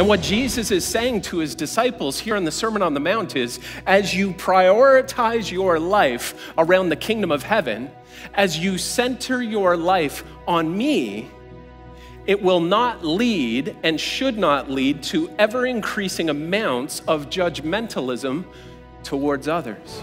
And what Jesus is saying to his disciples here in the Sermon on the Mount is as you prioritize your life around the kingdom of heaven, as you center your life on me, it will not lead and should not lead to ever increasing amounts of judgmentalism towards others.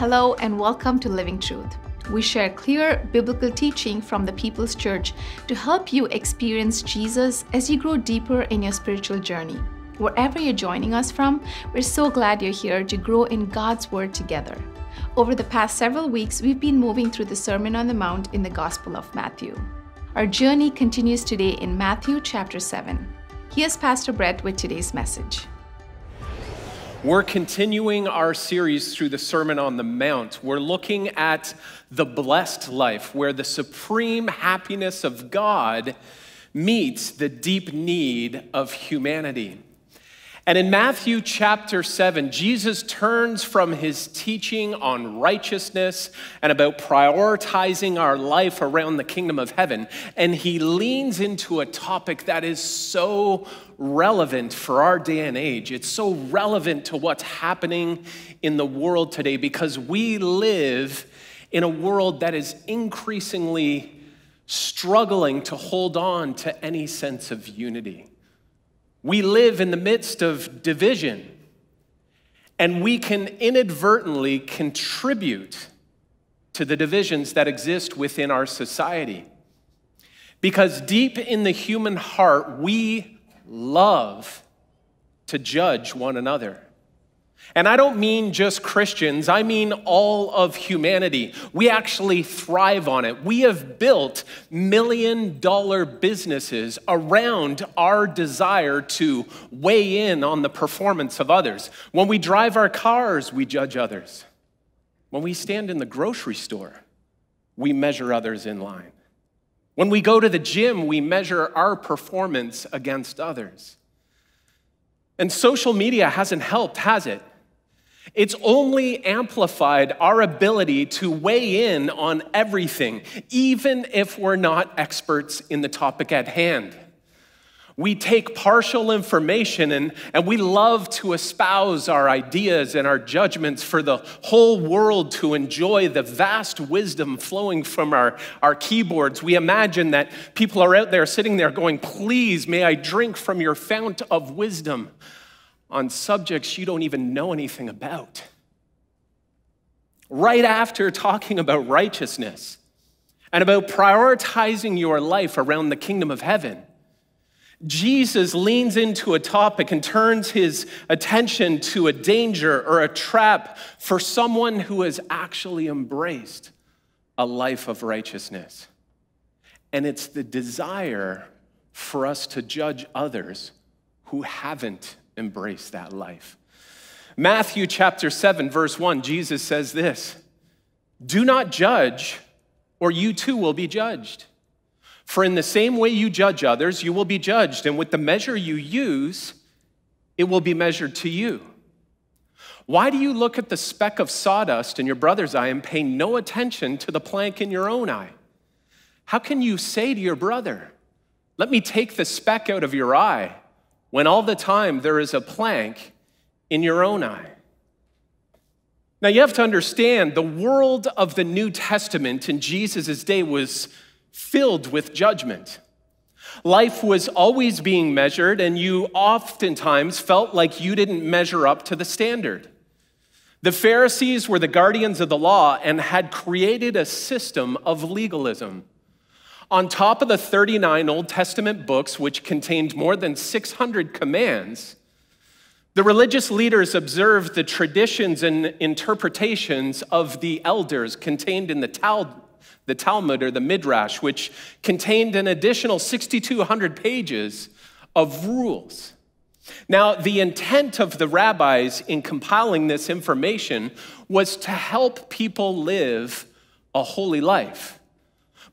Hello and welcome to Living Truth. We share clear biblical teaching from the People's Church to help you experience Jesus as you grow deeper in your spiritual journey. Wherever you're joining us from, we're so glad you're here to grow in God's Word together. Over the past several weeks, we've been moving through the Sermon on the Mount in the Gospel of Matthew. Our journey continues today in Matthew chapter 7. Here's Pastor Brett with today's message. We're continuing our series through the Sermon on the Mount. We're looking at the blessed life, where the supreme happiness of God meets the deep need of humanity. And in Matthew chapter 7, Jesus turns from his teaching on righteousness and about prioritizing our life around the kingdom of heaven, and he leans into a topic that is so relevant for our day and age. It's so relevant to what's happening in the world today because we live in a world that is increasingly struggling to hold on to any sense of unity. We live in the midst of division, and we can inadvertently contribute to the divisions that exist within our society. Because deep in the human heart, we love to judge one another. And I don't mean just Christians, I mean all of humanity. We actually thrive on it. We have built million dollar businesses around our desire to weigh in on the performance of others. When we drive our cars, we judge others. When we stand in the grocery store, we measure others in line. When we go to the gym, we measure our performance against others. And social media hasn't helped, has it? It's only amplified our ability to weigh in on everything, even if we're not experts in the topic at hand. We take partial information and, and we love to espouse our ideas and our judgments for the whole world to enjoy the vast wisdom flowing from our, our keyboards. We imagine that people are out there sitting there going, Please, may I drink from your fount of wisdom on subjects you don't even know anything about. Right after talking about righteousness and about prioritizing your life around the kingdom of heaven, Jesus leans into a topic and turns his attention to a danger or a trap for someone who has actually embraced a life of righteousness. And it's the desire for us to judge others who haven't embrace that life. Matthew chapter 7, verse 1, Jesus says this Do not judge, or you too will be judged. For in the same way you judge others, you will be judged, and with the measure you use, it will be measured to you. Why do you look at the speck of sawdust in your brother's eye and pay no attention to the plank in your own eye? How can you say to your brother, Let me take the speck out of your eye, when all the time there is a plank in your own eye. Now, you have to understand the world of the New Testament in Jesus' day was filled with judgment. Life was always being measured, and you oftentimes felt like you didn't measure up to the standard. The Pharisees were the guardians of the law and had created a system of legalism. On top of the 39 Old Testament books, which contained more than 600 commands, the religious leaders observed the traditions and interpretations of the elders contained in the Talmud the Talmud or the Midrash, which contained an additional 6,200 pages of rules. Now, the intent of the rabbis in compiling this information was to help people live a holy life.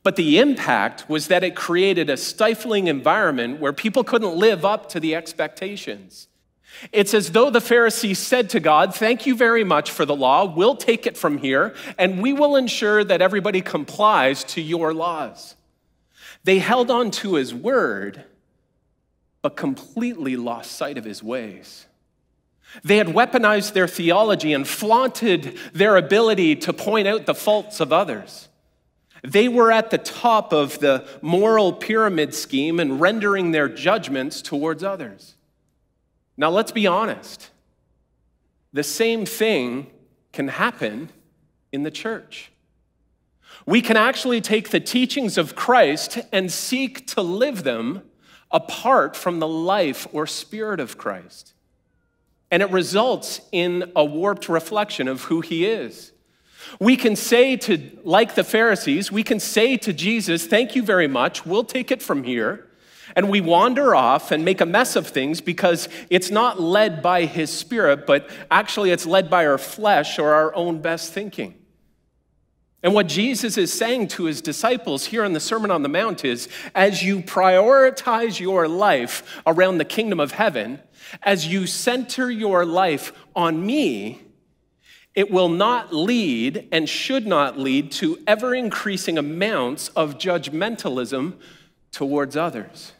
But the impact was that it created a stifling environment where people couldn't live up to the expectations. It's as though the Pharisees said to God, Thank you very much for the law. We'll take it from here, and we will ensure that everybody complies to your laws. They held on to his word, but completely lost sight of his ways. They had weaponized their theology and flaunted their ability to point out the faults of others. They were at the top of the moral pyramid scheme and rendering their judgments towards others. Now, let's be honest. The same thing can happen in the church. We can actually take the teachings of Christ and seek to live them apart from the life or spirit of Christ. And it results in a warped reflection of who he is. We can say to, like the Pharisees, we can say to Jesus, Thank you very much, we'll take it from here. And we wander off and make a mess of things because it's not led by his spirit, but actually it's led by our flesh or our own best thinking. And what Jesus is saying to his disciples here in the Sermon on the Mount is as you prioritize your life around the kingdom of heaven, as you center your life on me, it will not lead and should not lead to ever increasing amounts of judgmentalism towards others.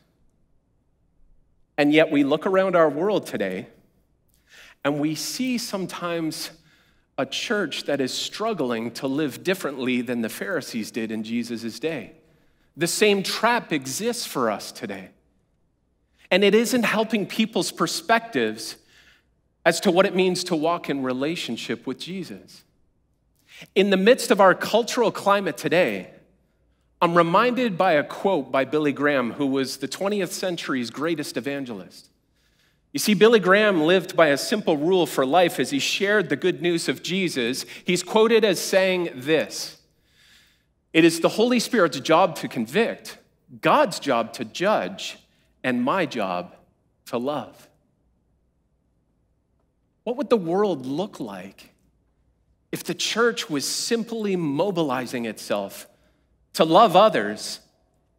And yet we look around our world today and we see sometimes a church that is struggling to live differently than the Pharisees did in Jesus' day. The same trap exists for us today. And it isn't helping people's perspectives as to what it means to walk in relationship with Jesus. In the midst of our cultural climate today, I'm reminded by a quote by Billy Graham, who was the 20th century's greatest evangelist. You see, Billy Graham lived by a simple rule for life as he shared the good news of Jesus. He's quoted as saying this It is the Holy Spirit's job to convict, God's job to judge, and my job to love. What would the world look like if the church was simply mobilizing itself to love others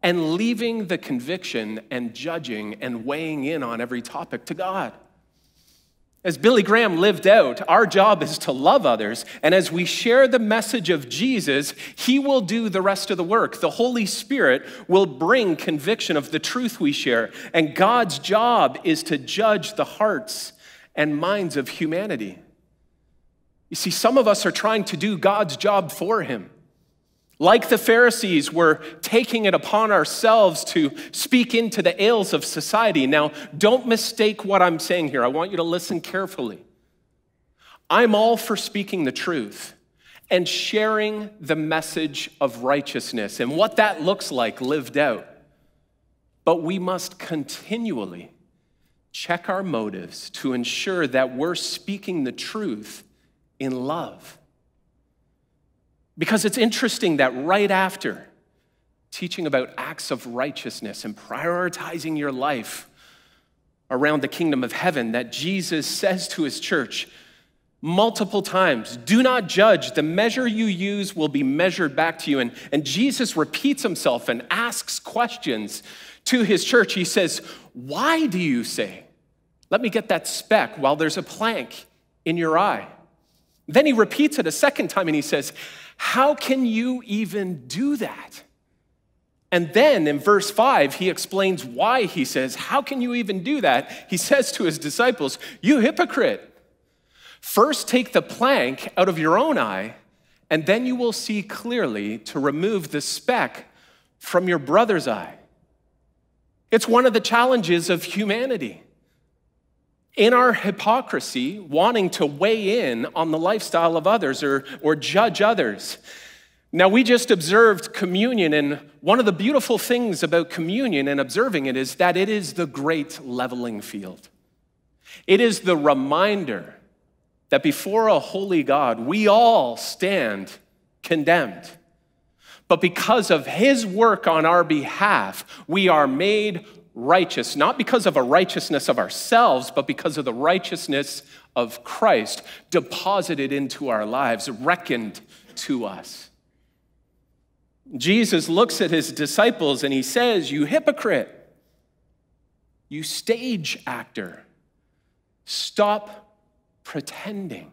and leaving the conviction and judging and weighing in on every topic to God? As Billy Graham lived out, our job is to love others. And as we share the message of Jesus, he will do the rest of the work. The Holy Spirit will bring conviction of the truth we share. And God's job is to judge the hearts and minds of humanity. You see, some of us are trying to do God's job for Him. Like the Pharisees, we're taking it upon ourselves to speak into the ails of society. Now, don't mistake what I'm saying here. I want you to listen carefully. I'm all for speaking the truth and sharing the message of righteousness and what that looks like lived out. But we must continually check our motives to ensure that we're speaking the truth in love. Because it's interesting that right after teaching about acts of righteousness and prioritizing your life around the kingdom of heaven, that Jesus says to his church multiple times do not judge, the measure you use will be measured back to you. And, and Jesus repeats himself and asks questions to his church, he says, Why do you say, Let me get that speck while there's a plank in your eye? Then he repeats it a second time and he says, How can you even do that? And then in verse 5, he explains why he says, How can you even do that? He says to his disciples, You hypocrite, first take the plank out of your own eye, and then you will see clearly to remove the speck from your brother's eye. It's one of the challenges of humanity. In our hypocrisy, wanting to weigh in on the lifestyle of others or, or judge others. Now, we just observed communion, and one of the beautiful things about communion and observing it is that it is the great leveling field. It is the reminder that before a holy God, we all stand condemned. But because of his work on our behalf, we are made righteous, not because of a righteousness of ourselves, but because of the righteousness of Christ deposited into our lives, reckoned to us. Jesus looks at his disciples and he says, You hypocrite, you stage actor, stop pretending.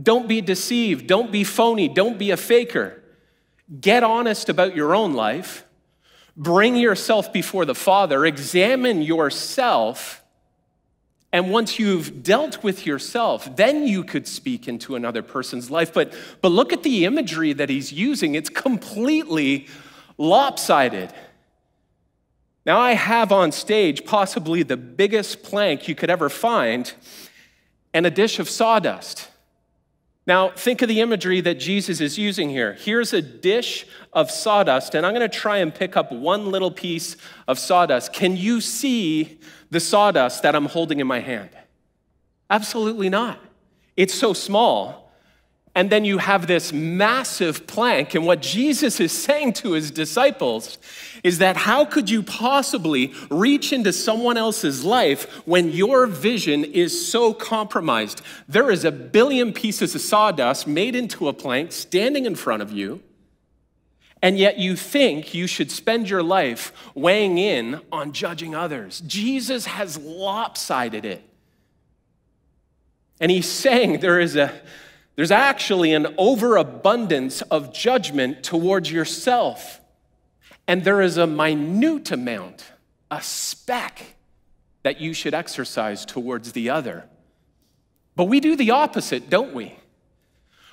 Don't be deceived, don't be phony, don't be a faker get honest about your own life, bring yourself before the Father, examine yourself, and once you've dealt with yourself, then you could speak into another person's life. But, but look at the imagery that he's using, it's completely lopsided. Now, I have on stage possibly the biggest plank you could ever find and a dish of sawdust. Now, think of the imagery that Jesus is using here. Here's a dish of sawdust, and I'm going to try and pick up one little piece of sawdust. Can you see the sawdust that I'm holding in my hand? Absolutely not. It's so small and then you have this massive plank. And what Jesus is saying to his disciples is that how could you possibly reach into someone else's life when your vision is so compromised? There is a billion pieces of sawdust made into a plank standing in front of you, and yet you think you should spend your life weighing in on judging others. Jesus has lopsided it. And he's saying there is a there's actually an overabundance of judgment towards yourself. And there is a minute amount, a speck, that you should exercise towards the other. But we do the opposite, don't we?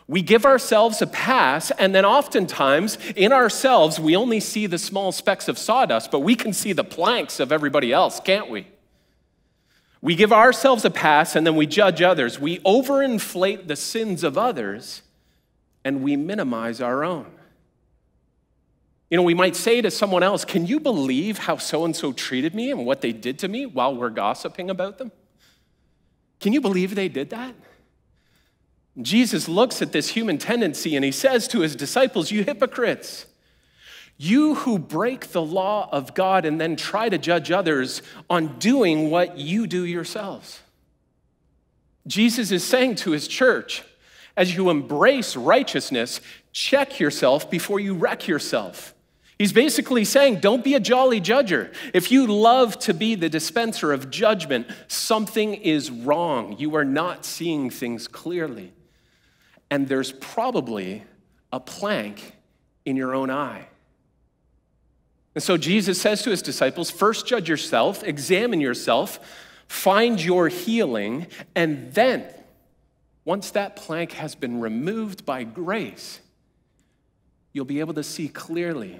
We give ourselves a pass, and then oftentimes in ourselves, we only see the small specks of sawdust, but we can see the planks of everybody else, can't we? We give ourselves a pass and then we judge others. We overinflate the sins of others and we minimize our own. You know, we might say to someone else, Can you believe how so and so treated me and what they did to me while we're gossiping about them? Can you believe they did that? Jesus looks at this human tendency and he says to his disciples, You hypocrites. You who break the law of God and then try to judge others on doing what you do yourselves. Jesus is saying to his church, as you embrace righteousness, check yourself before you wreck yourself. He's basically saying, don't be a jolly judger. If you love to be the dispenser of judgment, something is wrong. You are not seeing things clearly. And there's probably a plank in your own eye. And so Jesus says to his disciples first judge yourself, examine yourself, find your healing, and then, once that plank has been removed by grace, you'll be able to see clearly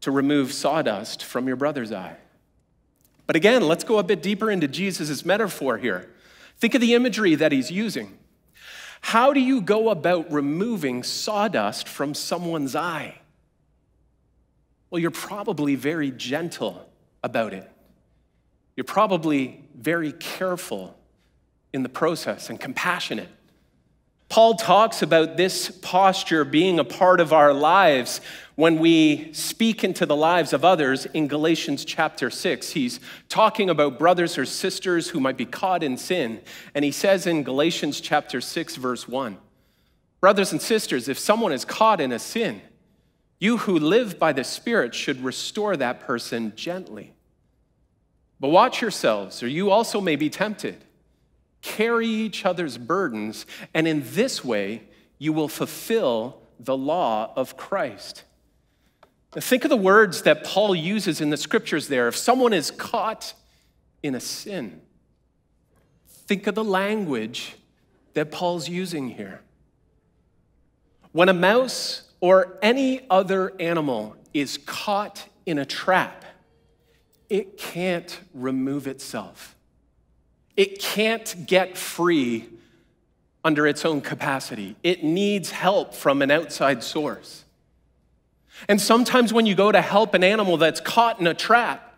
to remove sawdust from your brother's eye. But again, let's go a bit deeper into Jesus' metaphor here. Think of the imagery that he's using. How do you go about removing sawdust from someone's eye? Well, you're probably very gentle about it. You're probably very careful in the process and compassionate. Paul talks about this posture being a part of our lives when we speak into the lives of others in Galatians chapter 6. He's talking about brothers or sisters who might be caught in sin. And he says in Galatians chapter 6, verse 1 Brothers and sisters, if someone is caught in a sin, you who live by the Spirit should restore that person gently. But watch yourselves, or you also may be tempted. Carry each other's burdens, and in this way you will fulfill the law of Christ. Now, think of the words that Paul uses in the scriptures there. If someone is caught in a sin, think of the language that Paul's using here. When a mouse or any other animal is caught in a trap, it can't remove itself. It can't get free under its own capacity. It needs help from an outside source. And sometimes when you go to help an animal that's caught in a trap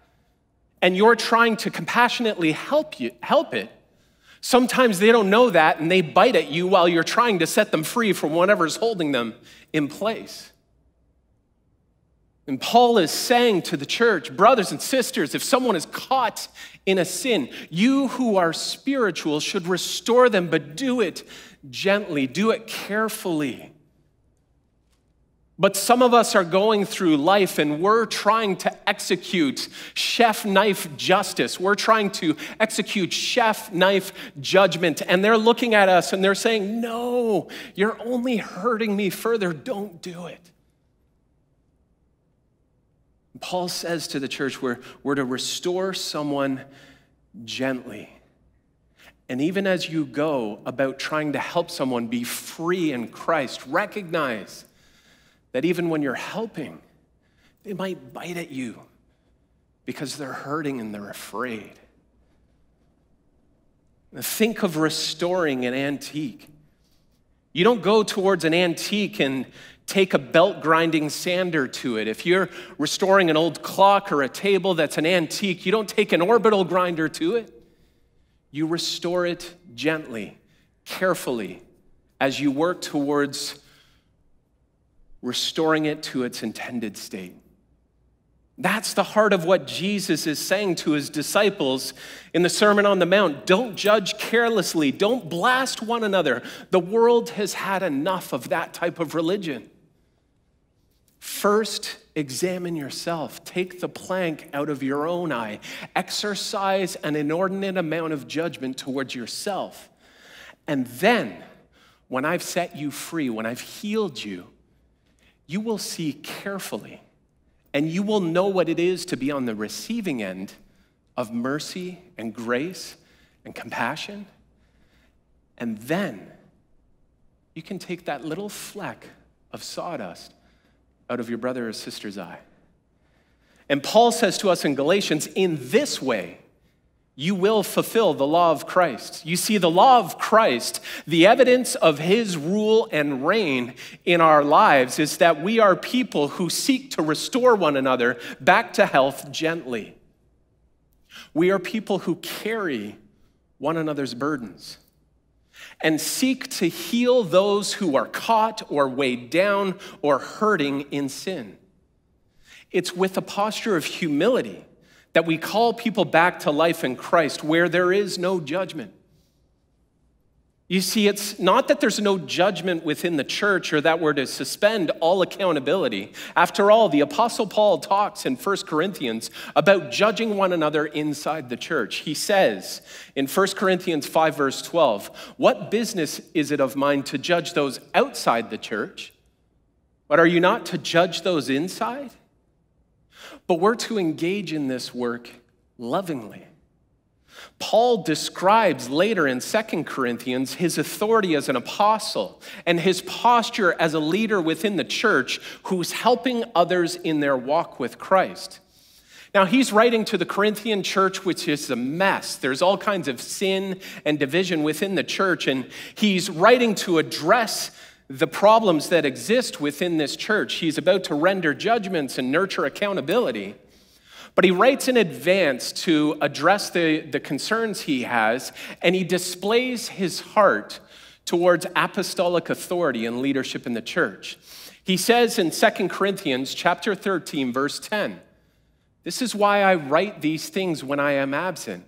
and you're trying to compassionately help you help it, Sometimes they don't know that and they bite at you while you're trying to set them free from whatever's holding them in place. And Paul is saying to the church, brothers and sisters, if someone is caught in a sin, you who are spiritual should restore them, but do it gently, do it carefully. But some of us are going through life and we're trying to execute chef knife justice. We're trying to execute chef knife judgment. And they're looking at us and they're saying, No, you're only hurting me further. Don't do it. Paul says to the church, we're, we're to restore someone gently. And even as you go about trying to help someone be free in Christ, recognize that even when you're helping, they might bite at you because they're hurting and they're afraid. think of restoring an antique. You don't go towards an antique and take a belt grinding sander to it. If you're restoring an old clock or a table that's an antique, you don't take an orbital grinder to it. You restore it gently, carefully, as you work towards restoring it to its intended state. That's the heart of what Jesus is saying to his disciples in the Sermon on the Mount. Don't judge carelessly, don't blast one another. The world has had enough of that type of religion. First, examine yourself. Take the plank out of your own eye. Exercise an inordinate amount of judgment towards yourself. And then, when I've set you free, when I've healed you, you will see carefully and you will know what it is to be on the receiving end of mercy and grace and compassion. And then you can take that little fleck of sawdust out of your brother or sister's eye. And Paul says to us in Galatians, in this way, you will fulfill the law of Christ. You see, the law of Christ, the evidence of his rule and reign in our lives, is that we are people who seek to restore one another back to health gently. We are people who carry one another's burdens and seek to heal those who are caught or weighed down or hurting in sin. It's with a posture of humility that we call people back to life in Christ where there is no judgment. You see, it's not that there's no judgment within the church or that we're to suspend all accountability. After all, the Apostle Paul talks in 1 Corinthians about judging one another inside the church. He says in 1 Corinthians 5, verse 12, What business is it of mine to judge those outside the church? But are you not to judge those inside? But we're to engage in this work lovingly. Paul describes later in 2 Corinthians his authority as an apostle and his posture as a leader within the church who's helping others in their walk with Christ. Now, he's writing to the Corinthian church, which is a mess. There's all kinds of sin and division within the church, and he's writing to address the problems that exist within this church. He's about to render judgments and nurture accountability. But he writes in advance to address the, the concerns he has, and he displays his heart towards apostolic authority and leadership in the church. He says in 2 Corinthians chapter 13 verse 10, this is why I write these things when I am absent,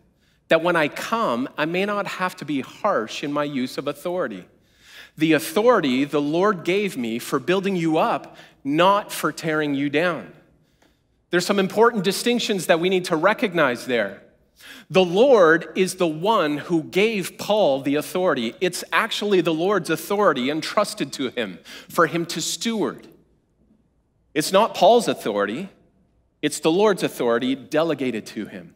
that when I come, I may not have to be harsh in my use of authority the authority the Lord gave me for building you up, not for tearing you down. There's some important distinctions that we need to recognize there. The Lord is the one who gave Paul the authority. It's actually the Lord's authority entrusted to him for him to steward. It's not Paul's authority, it's the Lord's authority delegated to him.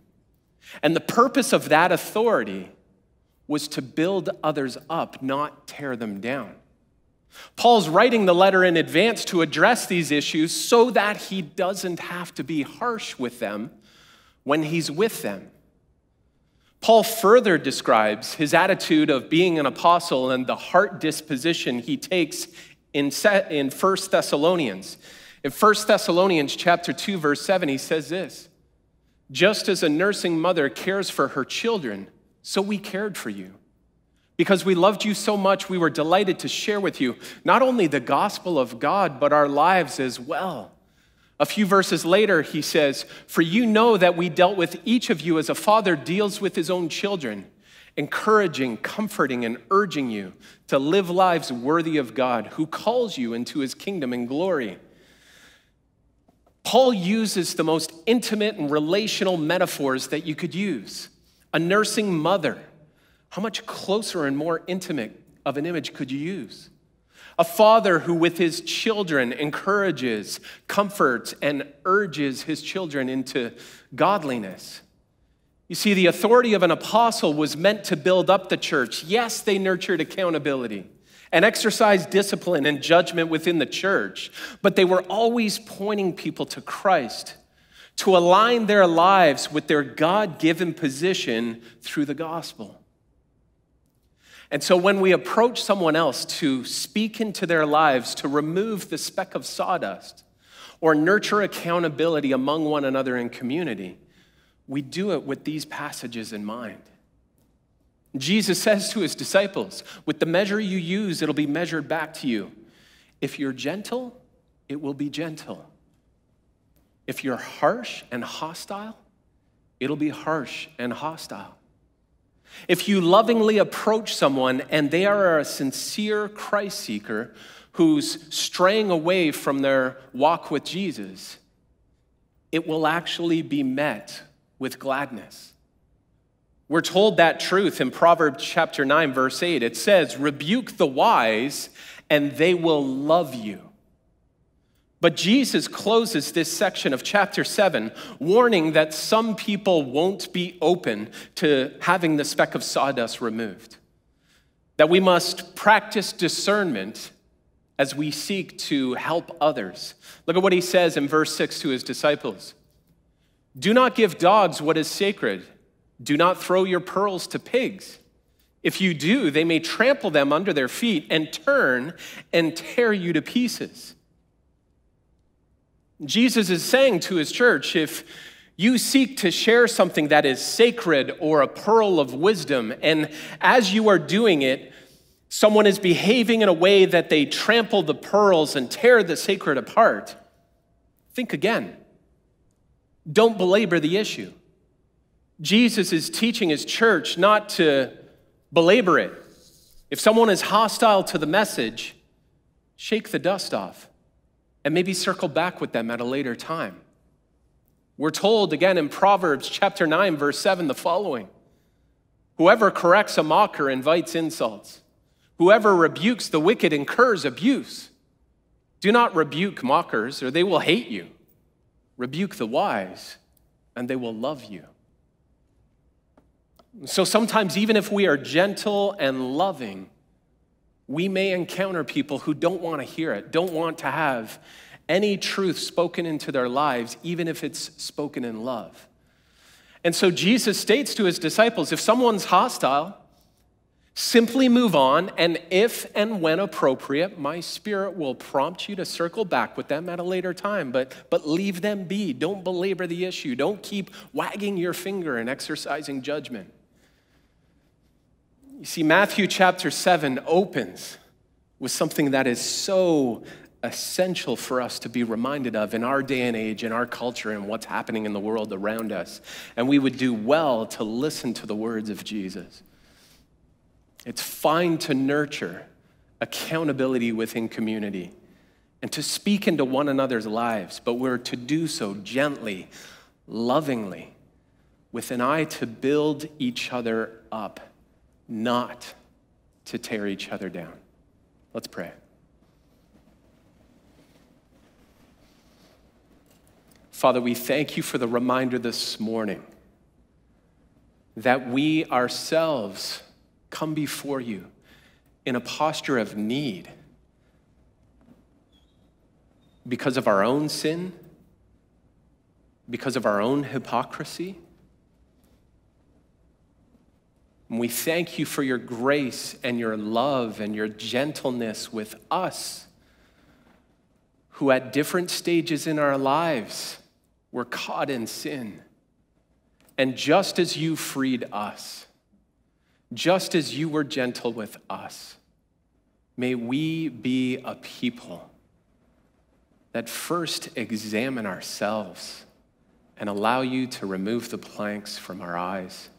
And the purpose of that authority was to build others up, not tear them down. Paul's writing the letter in advance to address these issues so that he doesn't have to be harsh with them when he's with them. Paul further describes his attitude of being an apostle and the heart disposition he takes in, in 1 Thessalonians. In 1 Thessalonians chapter 2 verse 7 he says this, just as a nursing mother cares for her children, so we cared for you. Because we loved you so much, we were delighted to share with you not only the gospel of God, but our lives as well. A few verses later, he says, For you know that we dealt with each of you as a father deals with his own children, encouraging, comforting, and urging you to live lives worthy of God, who calls you into his kingdom and glory. Paul uses the most intimate and relational metaphors that you could use a nursing mother. How much closer and more intimate of an image could you use? A father who, with his children, encourages, comforts, and urges his children into godliness. You see, the authority of an apostle was meant to build up the church. Yes, they nurtured accountability and exercised discipline and judgment within the church, but they were always pointing people to Christ to align their lives with their God given position through the gospel. And so when we approach someone else to speak into their lives, to remove the speck of sawdust, or nurture accountability among one another in community, we do it with these passages in mind. Jesus says to his disciples, With the measure you use, it'll be measured back to you. If you're gentle, it will be gentle. If you're harsh and hostile, it'll be harsh and hostile. If you lovingly approach someone and they are a sincere Christ seeker who's straying away from their walk with Jesus, it will actually be met with gladness. We're told that truth in Proverbs chapter 9, verse 8. It says, Rebuke the wise, and they will love you. But Jesus closes this section of chapter 7 warning that some people won't be open to having the speck of sawdust removed. That we must practice discernment as we seek to help others. Look at what he says in verse 6 to his disciples Do not give dogs what is sacred, do not throw your pearls to pigs. If you do, they may trample them under their feet and turn and tear you to pieces. Jesus is saying to his church if you seek to share something that is sacred or a pearl of wisdom, and as you are doing it, someone is behaving in a way that they trample the pearls and tear the sacred apart, think again. Don't belabor the issue. Jesus is teaching his church not to belabor it. If someone is hostile to the message, shake the dust off and maybe circle back with them at a later time. We're told again in Proverbs chapter 9 verse 7 the following. Whoever corrects a mocker invites insults. Whoever rebukes the wicked incurs abuse. Do not rebuke mockers, or they will hate you. Rebuke the wise, and they will love you. So sometimes, even if we are gentle and loving, we may encounter people who don't want to hear it, don't want to have any truth spoken into their lives, even if it's spoken in love. And so Jesus states to his disciples if someone's hostile, simply move on, and if and when appropriate, my spirit will prompt you to circle back with them at a later time, but, but leave them be. Don't belabor the issue, don't keep wagging your finger and exercising judgment. You see, Matthew chapter 7 opens with something that is so essential for us to be reminded of in our day and age, in our culture, and what's happening in the world around us. And we would do well to listen to the words of Jesus. It's fine to nurture accountability within community and to speak into one another's lives, but we're to do so gently, lovingly, with an eye to build each other up not to tear each other down. Let's pray. Father, we thank you for the reminder this morning that we ourselves come before you in a posture of need because of our own sin, because of our own hypocrisy, and we thank you for your grace and your love and your gentleness with us, who at different stages in our lives were caught in sin. And just as you freed us, just as you were gentle with us, may we be a people that first examine ourselves and allow you to remove the planks from our eyes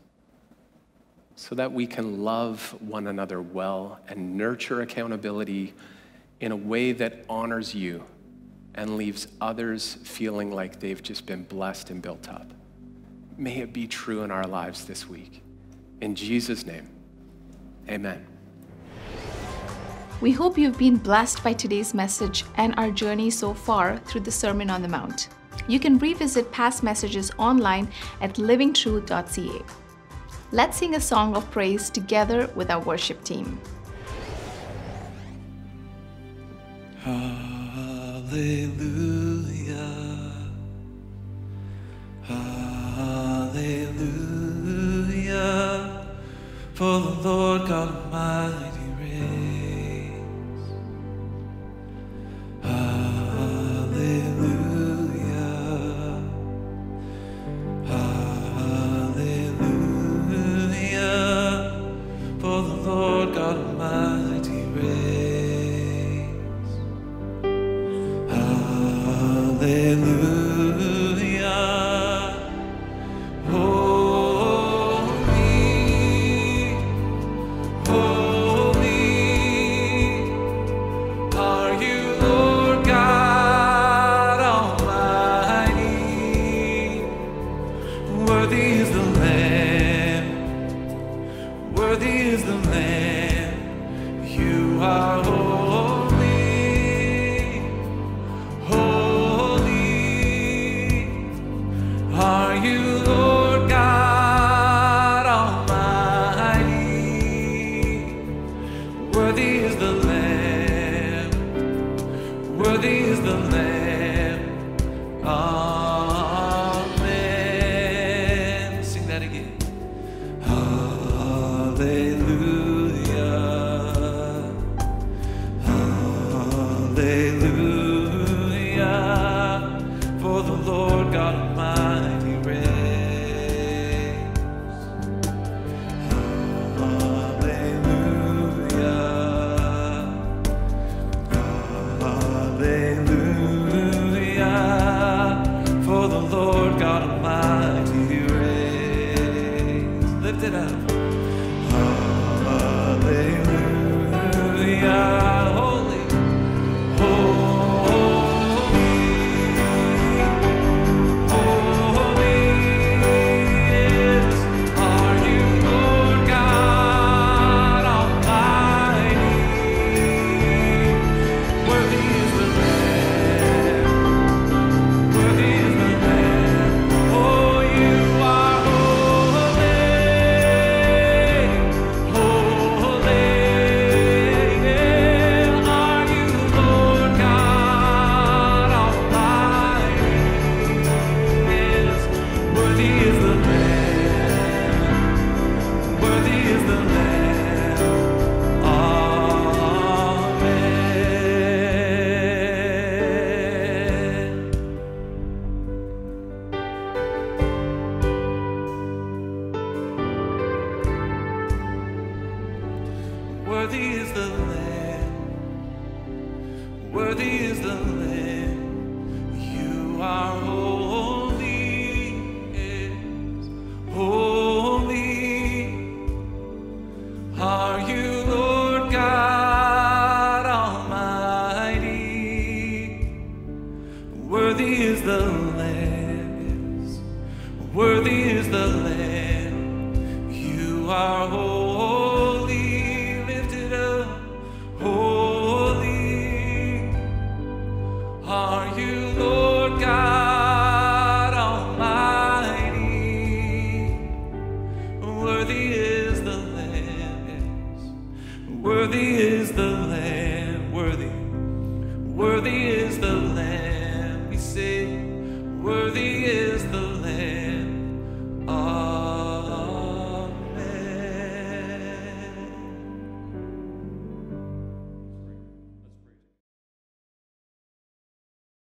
so that we can love one another well and nurture accountability in a way that honors you and leaves others feeling like they've just been blessed and built up. May it be true in our lives this week. In Jesus' name, amen. We hope you've been blessed by today's message and our journey so far through the Sermon on the Mount. You can revisit past messages online at LivingTrue.ca. Let's sing a song of praise together with our worship team. Hallelujah. Hallelujah. For the Lord God Almighty Worthy is the Lamb. Ah.